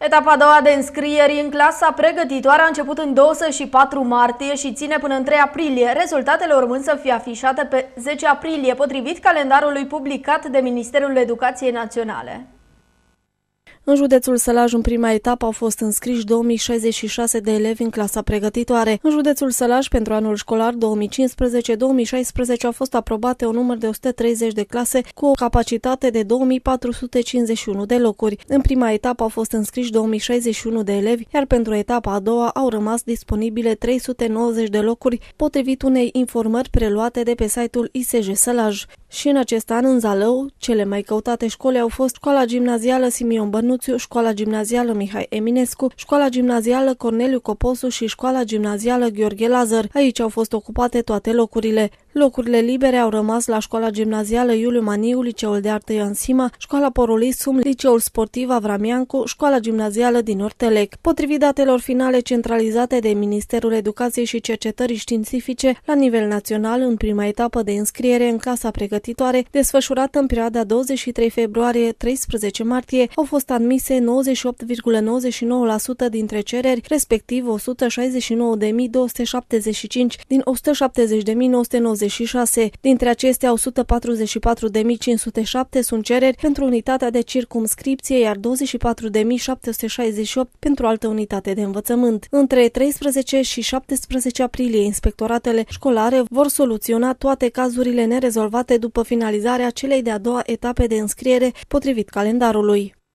Etapa a doua de înscrieri în clasa pregătitoare a început în 24 martie și ține până în 3 aprilie, rezultatele urmând să fie afișate pe 10 aprilie, potrivit calendarului publicat de Ministerul Educației Naționale. În județul Sălaj, în prima etapă, au fost înscriși 2066 de elevi în clasa pregătitoare. În județul Sălaj, pentru anul școlar 2015-2016, au fost aprobate un număr de 130 de clase cu o capacitate de 2451 de locuri. În prima etapă au fost înscriși 2061 de elevi, iar pentru etapa a doua au rămas disponibile 390 de locuri, potrivit unei informări preluate de pe site-ul ISJ Sălaj. Și în acest an, în Zalău, cele mai căutate școli au fost Școala Gimnazială Simion Bănuțiu, Școala Gimnazială Mihai Eminescu, Școala Gimnazială Corneliu Coposu și Școala Gimnazială Gheorghe Lazar. Aici au fost ocupate toate locurile. Locurile libere au rămas la școala gimnazială Iuliu Maniu, liceul de artă Ioan Sima, școala Porulisum, liceul sportiv Avramiancu, școala gimnazială din Ortelec. Potrivit datelor finale centralizate de Ministerul Educației și Cercetării Științifice, la nivel național, în prima etapă de înscriere în clasa pregătitoare, desfășurată în perioada 23 februarie-13 martie, au fost admise 98,99% dintre cereri, respectiv 169.275 din 170.990 146. Dintre acestea, 144.507 sunt cereri pentru unitatea de circumscripție, iar 24.768 pentru altă unitate de învățământ. Între 13 și 17 aprilie, inspectoratele școlare vor soluționa toate cazurile nerezolvate după finalizarea celei de-a doua etape de înscriere potrivit calendarului.